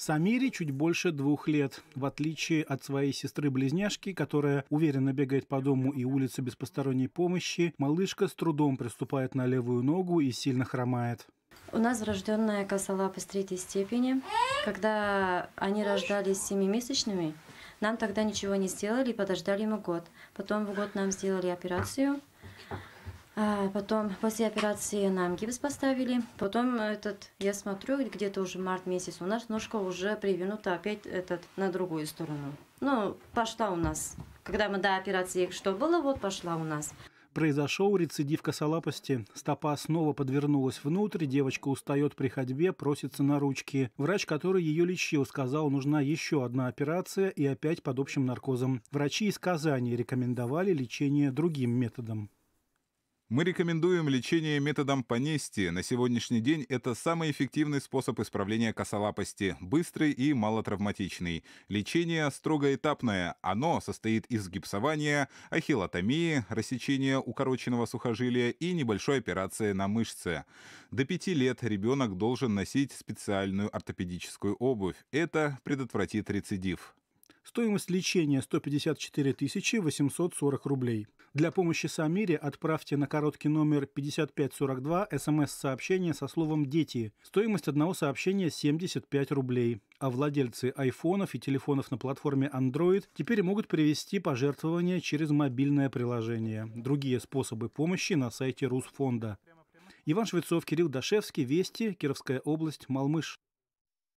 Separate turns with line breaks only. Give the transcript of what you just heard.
Самире чуть больше двух лет. В отличие от своей сестры-близняшки, которая уверенно бегает по дому и улице без посторонней помощи, малышка с трудом приступает на левую ногу и сильно хромает.
У нас врожденная косолапость третьей степени. Когда они рождались семимесячными, нам тогда ничего не сделали, подождали ему год. Потом в год нам сделали операцию. А, потом после операции нам гипс поставили. Потом этот, я смотрю, где-то уже март месяц у нас ножка уже привернута опять этот, на другую сторону. Ну, пошла у нас. Когда мы до операции что было, вот пошла у нас.
Произошел рецидив косолапости. Стопа снова подвернулась внутрь, девочка устает при ходьбе, просится на ручки. Врач, который ее лечил, сказал, нужна еще одна операция и опять под общим наркозом. Врачи из Казани рекомендовали лечение другим методом.
Мы рекомендуем лечение методом понести. На сегодняшний день это самый эффективный способ исправления косолапости, быстрый и малотравматичный. Лечение строго этапное. Оно состоит из гипсования, ахилотомии, рассечения укороченного сухожилия и небольшой операции на мышце. До 5 лет ребенок должен носить специальную ортопедическую обувь. Это предотвратит рецидив.
Стоимость лечения 154 840 рублей. Для помощи Самире отправьте на короткий номер 5542 смс-сообщение со словом «Дети». Стоимость одного сообщения 75 рублей. А владельцы айфонов и телефонов на платформе Android теперь могут привести пожертвования через мобильное приложение. Другие способы помощи на сайте Русфонда. Иван Швецов, Кирилл Дашевский, Вести, Кировская область, Малмыш.